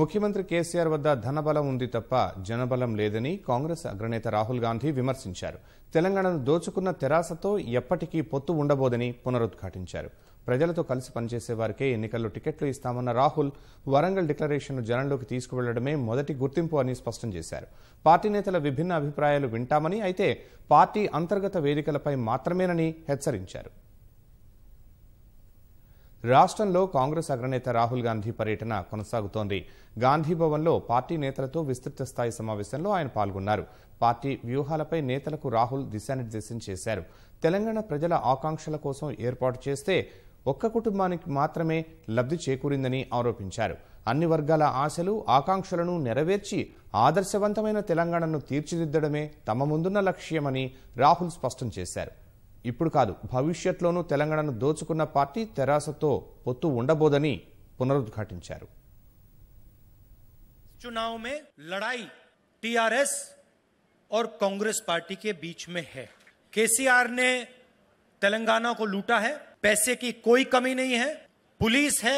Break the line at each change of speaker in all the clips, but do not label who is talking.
ముఖ్యమంత్రి కేసీఆర్ వద్ద ధనబలం ఉంది తప్ప జనబలం లేదని కాంగ్రెస్ అగ్రనేత రాహుల్ గాంధీ విమర్శించారు తెలంగాణను దోచుకున్న తెరాసతో ఎప్పటికీ పొత్తు ఉండబోదని పునరుద్ఘాటించారు ప్రజలతో కలిసి పనిచేసే వారికే ఎన్నికల్లో టికెట్లు ఇస్తామన్న రాహుల్ వరంగల్ డిక్లరేషన్ను జనంలోకి తీసుకువెళ్లడమే మొదటి గుర్తింపు అని స్పష్టం చేశారు పార్టీ నేతల విభిన్న అభిప్రాయాలు వింటామని అయితే పార్టీ అంతర్గత వేదికలపై మాత్రమేనని హెచ్చరించారు రాష్ట్రంలో కాంగ్రెస్ అగ్రనేత రాహుల్ గాంధీ పర్యటన కొనసాగుతోంది గాంధీభవన్లో పార్టీ నేతలతో విస్తృత స్థాయి సమావేశంలో ఆయన పాల్గొన్నారు పార్టీ వ్యూహాలపై నేతలకు రాహుల్ దిశానిర్దేశం చేశారు తెలంగాణ ప్రజల ఆకాంక్షల కోసం ఏర్పాటు చేస్తే ఒక్క కుటుంబానికి మాత్రమే లబ్ధి చేకూరిందని ఆరోపించారు అన్ని వర్గాల ఆశలు ఆకాంక్షలను నెరవేర్చి ఆదర్శవంతమైన తెలంగాణను తీర్చిదిద్దడమే తమ ముందున్న లక్ష్యమని రాహుల్ స్పష్టం చేశారు ఇప్పుడు కాదు భవిష్యత్లోనూ తెలంగాణను దోచుకున్న పార్టీ తెరాసతో పొత్తు ఉండబోదని పునరుద్ఘాటించారు
चुनाव में लड़ाई और कांग्रेस पार्टी के बीच में है केसीआर ने तेलंगाना को लूटा है पैसे की कोई कमी नहीं है पुलिस है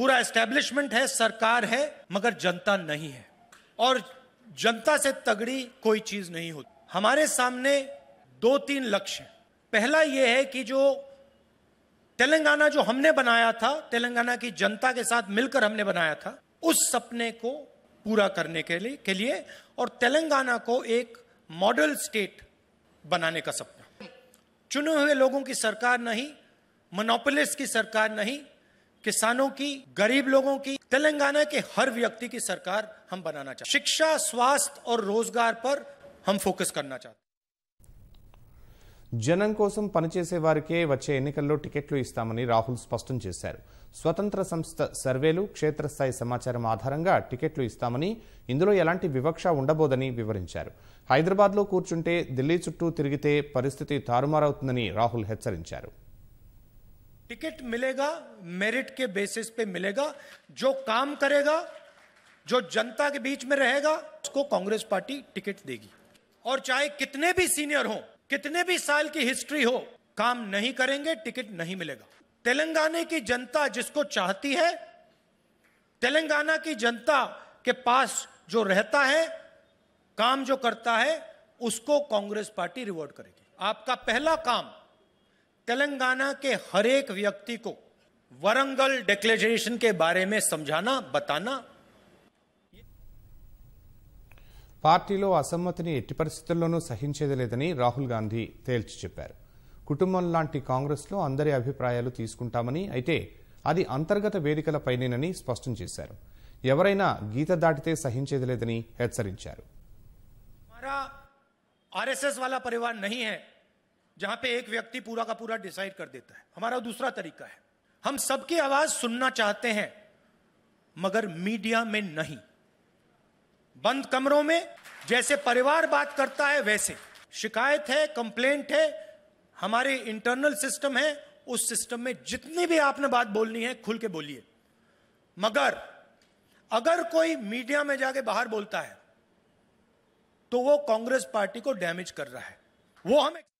पूरा एस्टेब्लिशमेंट है सरकार है मगर जनता नहीं है और जनता से तगड़ी कोई चीज नहीं होती हमारे सामने दो तीन लक्ष्य पहला यह है कि जो तेलंगाना जो हमने बनाया था तेलंगाना की जनता के साथ मिलकर हमने बनाया था उस सपने को पूरा करने के लिए के लिए और तेलंगाना को एक मॉडल स्टेट बनाने का सपना चुने हुए लोगों की सरकार नहीं मनोपलिस की सरकार नहीं किसानों की गरीब लोगों की तेलंगाना के हर व्यक्ति की सरकार हम बनाना चाहते शिक्षा स्वास्थ्य और रोजगार पर हम फोकस करना चाहते
జనం కోసం పనిచేసే వారికే వచ్చే ఎన్నికల్లో టికెట్లు ఇస్తామని రాహుల్ స్పష్టం చేశారు స్వతంత్ర సంస్థ సర్వేలు క్షేత్రస్థాయి సమాచారం ఆధారంగా టికెట్లు ఇస్తామని ఇందులో ఎలాంటి వివక్ష ఉండబోదని వివరించారు హైదరాబాద్లో కూర్చుంటే ఢిల్లీ చుట్టూ తిరిగితే పరిస్థితి తారుమారవుతుందని రాహుల్ హెచ్చరించారు
టికెట్ మిలేగా మెరిట్ కే బేసిస్ పే మిలేగా జో కామ్ కరేగా జో జనతా కే బీచ్ మే రహేగా ఉస్కో కాంగ్రెస్ పార్టీ టికెట్ దేగి ఔర్ చాయే కిత్నే భీ సీనియర్ हों कितने भी साल की हिस्ट्री हो काम नहीं करेंगे टिकट नहीं मिलेगा तेलंगाना की जनता जिसको चाहती है तेलंगाना की जनता के पास जो रहता है काम जो करता है उसको कांग्रेस पार्टी रिवॉर्ड करेगी आपका पहला काम तेलंगाना के हर एक व्यक्ति को वरंगल डिक्लेरेशन के बारे में समझाना बताना
పార్టీలో అసమ్మతిని ఎట్టి పరిస్థితుల్లోనూ సహించేది లేదని రాహుల్ గాంధీ తేల్చి చెప్పారు కుటుంబం లాంటి కాంగ్రెస్లో అందరి అభిప్రాయాలు తీసుకుంటామని అయితే అది అంతర్గత వేదికలపైనేనని స్పష్టం చేశారు ఎవరైనా గీత దాటితే సహించేది లేదని హెచ్చరించారు
आरएसएस जहां पे एक व्यक्ति पूरा का पूरा डिसाइड कर देता है हमारा दूसरा तरीका है हम सबकी आवाज सुनना चाहते हैं मगर मीडिया में नहीं बंद कमरों में जैसे परिवार बात करता है वैसे शिकायत है कंप्लेंट है हमारे इंटरनल सिस्टम है उस सिस्टम में जितनी भी आपने बात बोलनी है खुल के बोलिए मगर अगर कोई मीडिया में जाके बाहर बोलता है तो वो कांग्रेस पार्टी को डैमेज कर रहा है वो हमें